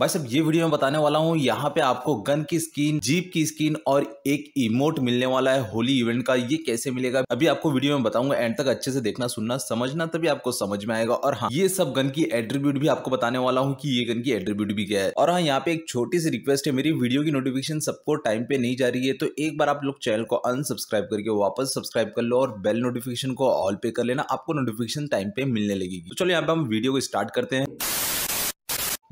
भाई सब ये वीडियो में बताने वाला हूँ यहाँ पे आपको गन की स्किन जीप की स्किन और एक इमोट मिलने वाला है होली इवेंट का ये कैसे मिलेगा अभी आपको वीडियो में बताऊंगा एंड तक अच्छे से देखना सुनना समझना तभी आपको समझ में आएगा और हाँ ये सब गन की एट्रीब्यूट भी आपको बताने वाला हूँ की ये गन की एट्रीब्यूट भी क्या है और हाँ यहाँ पे एक छोटी सी रिक्वेस्ट है मेरी वीडियो की नोटिफिकेशन सबको टाइम पे नहीं जा रही है तो एक बार आप लोग चैनल को अनसब्सक्राइब करके वापस सब्सक्राइब कर लो और बेल नोटिफिकेशन को ऑल पे कर लेना आपको नोटिफिकेशन टाइम पे मिलने लगेगी तो चलो यहाँ पे हम वीडियो को स्टार्ट करते हैं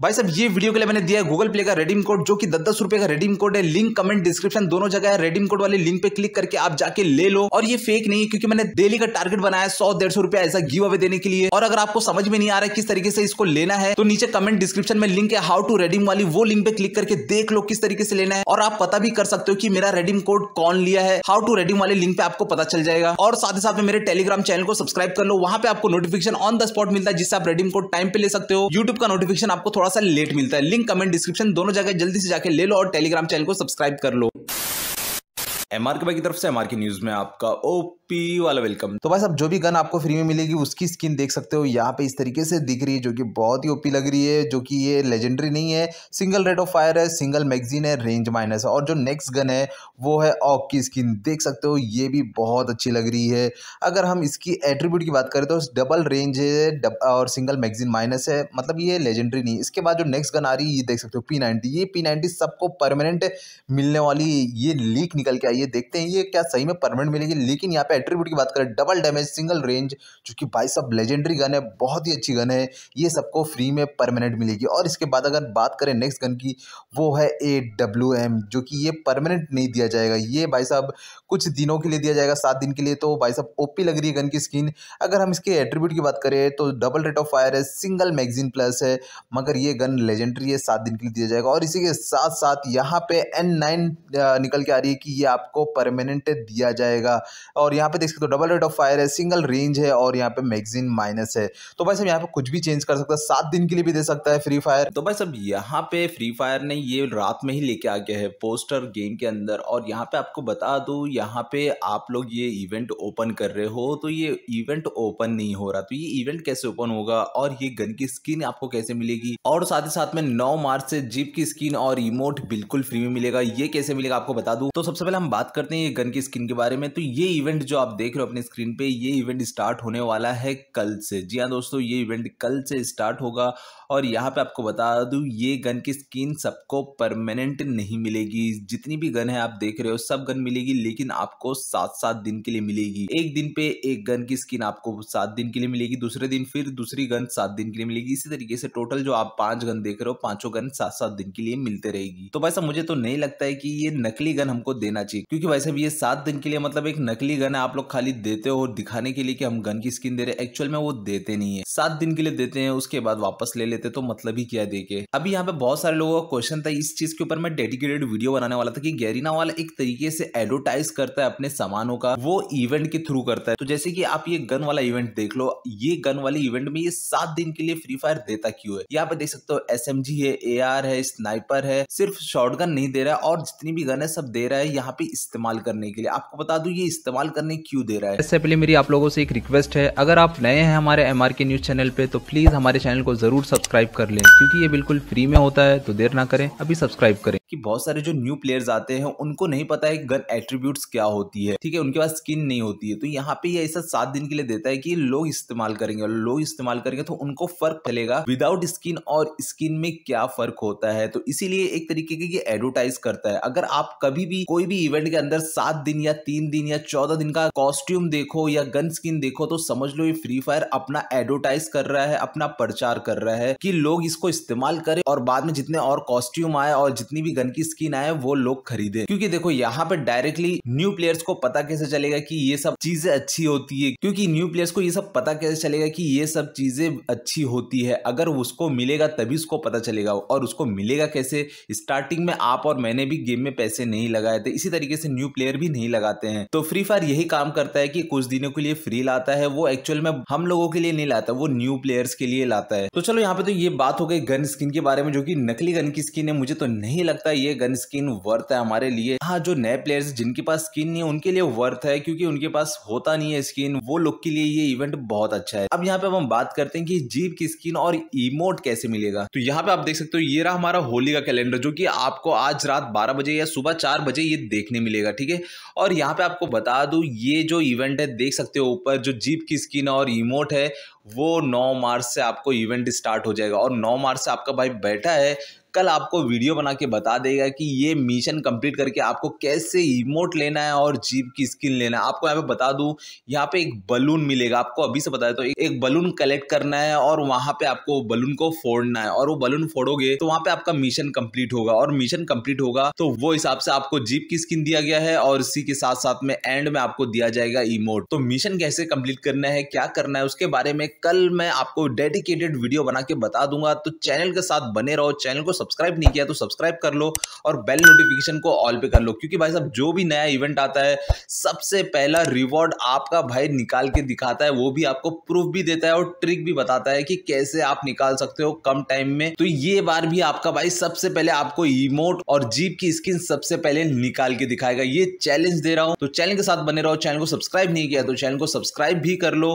भाई साहब ये वीडियो के लिए मैंने दिया है गूगल प्ले का रेडीम कोड जो कि दस दस रुपए का रेडीम कोड है लिंक कमेंट डिस्क्रिप्शन दोनों जगह है रेडीम कोड वाले लिंक पे क्लिक करके आप जाके ले लो और ये फेक नहीं है क्योंकि मैंने डेली का टारगेट बनाया सौ डेढ़ सौ रुपया ऐसा गिव अवे देने के लिए और अगर आपको समझ में नहीं आ रहा है किस तरीके से इसको लेना है तो नीचे कमेंट डिस्क्रिप्शन में लिंक है हाउ टू रेडीम वाली वो लिंक पे क्लिक करके देख लो किस तरीके से लेना है और आप पता भी कर सकते हो कि मेरा रेडीम कोड कौन लिया है हाउ टू रेडीम वाले लिंक पे आपको पता चल जाएगा और साथ ही साथ में मेरे टेलीग्राम चैनल को सब्सक्राइब कर लो वहां पे आपको नोटिफिकेशन ऑन द स्पॉट मिलता है जिससे आप रेडीम कोड टाइम पे ले सकते हो यूट्यूब का नोटिफिकेशन आपको थोड़ा थोड़ा सा लेट मिलता है लिंक कमेंट डिस्क्रिप्शन दोनों जगह जल्दी से जाके ले लो और टेलीग्राम चैनल को सब्सक्राइब कर लो एमआर के भाई की तरफ से एमआर की न्यूज में आपका ओप पी वाला वेलकम तो बस अब जो भी गन आपको फ्री में मिलेगी उसकी स्किन देख सकते हो यहाँ पे इस तरीके से दिख रही है जो कि बहुत ही ओपी लग रही है जो कि ये लेजेंडरी नहीं है सिंगल रेट ऑफ फायर है सिंगल मैगजीन है रेंज माइनस है और जो नेक्स्ट गन है वो है ऑक की स्किन देख सकते हो ये भी बहुत अच्छी लग रही है अगर हम इसकी एट्रीब्यूट की बात करें तो डबल रेंज है डब, और सिंगल मैगजीन माइनस है मतलब ये लेजेंडरी नहीं इसके बाद जो नेक्स्ट गन आ रही है ये देख सकते हो पी नाइनटी ये पी नाइनटी सबको परमानेंट मिलने वाली ये लीक निकल के आई है देखते हैं ये क्या सही में परमानेंट मिलेगी लेकिन यहाँ पे एट्रीब्यूट की बात करें डबल डैमेज सिंगल रेंज जो कि भाई साहब लेजेंडरी गन है बहुत ही अच्छी गन है ये सबको फ्री में परमानेंट मिलेगी और इसके बाद अगर बात करें नेक्स्ट गन की वो है ए डब्ल्यू एम जो कि ये परमानेंट नहीं दिया जाएगा ये भाई साहब कुछ दिनों के लिए दिया जाएगा सात दिन के लिए तो भाई साहब ओपी लग रही है गन की स्किन अगर हम इसके एट्रीब्यूट की बात करें तो डबल रेट ऑफ फायर है सिंगल मैगजीन प्लस है मगर ये गन लेजेंडरी है सात दिन के लिए दिया जाएगा और इसी के साथ साथ यहाँ पे एन नाइन निकल के आ रही है कि ये आपको परमानेंट दिया जाएगा और यहाँ यहाँ पे देख सकते हो डबल रेट ऑफ फायर है सिंगल रेंज है और यहाँ पे मैगजीन माइनस है तो भाई साहब यहाँ पे कुछ भी चेंज कर सकता है सात दिन के लिए भी दे सकता है फ्री फायर तो भाई साहब यहाँ पे फ्री फायर ने ये रात में ही लेके आ गया है पोस्टर गेम के अंदर और यहाँ पे आपको बता दो यहाँ पे आप लोग ये इवेंट ओपन कर रहे हो तो ये इवेंट ओपन नहीं हो रहा तो ये इवेंट कैसे ओपन होगा और ये गन की स्किन आपको कैसे मिलेगी और साथ ही साथ में नौ मार्च से जीप की स्किन और इमोट बिल्कुल फ्री में मिलेगा ये कैसे मिलेगा आपको बता दू तो सबसे पहले हम बात करते हैं ये गन की स्किन के बारे में तो ये इवेंट जो आप देख रहे हो अपने स्क्रीन पे ये इवेंट स्टार्ट होने वाला है कल से जी हाँ दोस्तों ये इवेंट कल से स्टार्ट होगा और यहाँ पे आपको बता दूँ ये गन की स्किन सबको परमानेंट नहीं मिलेगी जितनी भी गन है आप देख रहे हो सब गन मिलेगी लेकिन आपको सात सात दिन के लिए मिलेगी एक दिन पे एक गन की स्किन आपको सात दिन के लिए मिलेगी दूसरे दिन फिर दूसरी गन सात दिन के लिए मिलेगी इसी तरीके से टोटल जो आप पांच गन देख रहे हो पांचों गन सात सात दिन के लिए मिलते रहेगी तो वैसा मुझे तो नहीं लगता है कि ये नकली गन हमको देना चाहिए क्योंकि वैसे भी ये सात दिन के लिए मतलब एक नकली गन है आप लोग खाली देते हो दिखाने के लिए कि हम गन की स्किन दे रहे एक्चुअल में वो देते नहीं है सात दिन के लिए देते हैं उसके बाद वापस ले लेते तो मतलब ही क्या दे अभी यहाँ पे बहुत सारे लोगों का क्वेश्चन था इस चीज के ऊपर मैं डेडिकेटेड वीडियो बनाने वाला था कि गैरिना वाला एक तरीके से एडवर्टाइज करता है अपने सामानों का वो इवेंट के थ्रू करता है तो जैसे कि आप ये गन वाला इवेंट देख लो ये गन वाले इवेंट में ये सात दिन के लिए फ्री फायर देता क्यों है यहाँ पे देख सकते हो एस है ए है स्नाइपर है सिर्फ शॉर्ट नहीं दे रहा है और जितनी भी गन है सब दे रहा है यहाँ पे इस्तेमाल करने के लिए आपको बता दू ये इस्तेमाल करने क्यों दे रहा है इससे पहले मेरी आप लोगों से एक रिक्वेस्ट है अगर आप नए हैं हमारे एम के न्यूज चैनल पे तो प्लीज हमारे चैनल को जरूर सब्सक्राइब कर लें क्योंकि ये बिल्कुल फ्री में होता है तो देर ना करें अभी सब्सक्राइब करें कि बहुत सारे जो न्यू प्लेयर्स आते हैं उनको नहीं पता है कि गन एट्रीब्यूट्स क्या होती है ठीक है उनके पास स्किन नहीं होती है तो यहाँ पे ये ऐसा सात दिन के लिए देता है कि लोग इस्तेमाल करेंगे और लोग इस्तेमाल करेंगे तो उनको फर्क पड़ेगा विदाउट स्किन और स्किन में क्या फर्क होता है तो इसीलिए एक तरीके की ये एडवर्टाइज करता है अगर आप कभी भी कोई भी इवेंट के अंदर सात दिन या तीन दिन या चौदह दिन का कॉस्ट्यूम देखो या गन स्किन देखो तो समझ लो ये फ्री फायर अपना एडवर्टाइज कर रहा है अपना प्रचार कर रहा है कि लोग इसको इस्तेमाल करें और बाद में जितने और कॉस्ट्यूम आए और जितनी भी गन की स्किन आए वो लोग खरीदे क्योंकि देखो यहाँ पे डायरेक्टली न्यू प्लेयर्स को पता कैसे चलेगा कि ये सब चीजें अच्छी होती है क्योंकि न्यू प्लेयर्स को ये सब पता कैसे चलेगा कि ये सब चीजें अच्छी होती है अगर उसको मिलेगा तभी उसको पता चलेगा और उसको मिलेगा कैसे स्टार्टिंग में आप और मैंने भी गेम में पैसे नहीं लगाए थे इसी तरीके से न्यू प्लेयर भी नहीं लगाते हैं तो फ्री फायर यही काम करता है कि कुछ दिनों के लिए फ्री लाता है वो एक्चुअल में हम लोगों के लिए नहीं लाता वो न्यू प्लेयर्स के लिए लाता है तो चलो यहाँ पे तो ये बात हो गई गन स्किन के बारे में जो कि नकली गन की स्किन है मुझे तो नहीं लगता लगता है ये गन स्किन वर्थ है हमारे लिए हाँ जो नए प्लेयर्स जिनके पास स्किन नहीं है उनके लिए वर्थ है क्योंकि उनके पास होता नहीं है स्किन वो लोग के लिए ये इवेंट बहुत अच्छा है अब यहाँ पे अब हम बात करते हैं कि जीप की स्किन और इमोट कैसे मिलेगा तो यहाँ पे आप देख सकते हो ये रहा हमारा होली का कैलेंडर जो की आपको आज रात बारह बजे या सुबह चार बजे ये देखने मिलेगा ठीक है और यहाँ पे आपको बता दू ये जो इवेंट है देख सकते हो ऊपर जो जीप की स्किन और इमोट है वो 9 मार्च से आपको इवेंट स्टार्ट हो जाएगा और 9 मार्च से आपका भाई बैठा है कल आपको वीडियो बना के बता देगा कि ये मिशन कंप्लीट करके आपको कैसे इमोट लेना है और जीप की स्किन लेना है आपको यहाँ पे बता दूँ यहाँ पे एक बलून मिलेगा आपको अभी से बता देता हूँ तो एक बलून कलेक्ट करना है और वहाँ पे आपको बलून को फोड़ना है और वो बलून फोड़ोगे तो वहाँ पे आपका मिशन कम्प्लीट होगा और मिशन कम्प्लीट होगा तो वो हिसाब से आपको जीप की स्किन दिया गया है और इसी के साथ साथ में एंड में आपको दिया जाएगा इमोट तो मिशन कैसे कम्प्लीट करना है क्या करना है उसके बारे में कल मैं आपको डेडिकेटेड वीडियो बना के बता दूंगा तो चैनल के साथ बने रहो चैनल को सब्सक्राइब नहीं किया तो सब्सक्राइब कर लो और बेल नोटिफिकेशन को ऑल पे कर लो क्योंकि भाई साहब जो भी नया इवेंट आता है सबसे पहला रिवॉर्ड आपका भाई निकाल के दिखाता है वो भी आपको प्रूफ भी देता है और ट्रिक भी बताता है कि कैसे आप निकाल सकते हो कम टाइम में तो ये बार भी आपका भाई सबसे पहले आपको इमोट और जीप की स्किन सबसे पहले निकाल के दिखाएगा ये चैलेंज दे रहा हूं तो चैनल के साथ बने रहो चैनल को सब्सक्राइब नहीं किया तो चैनल को सब्सक्राइब भी कर लो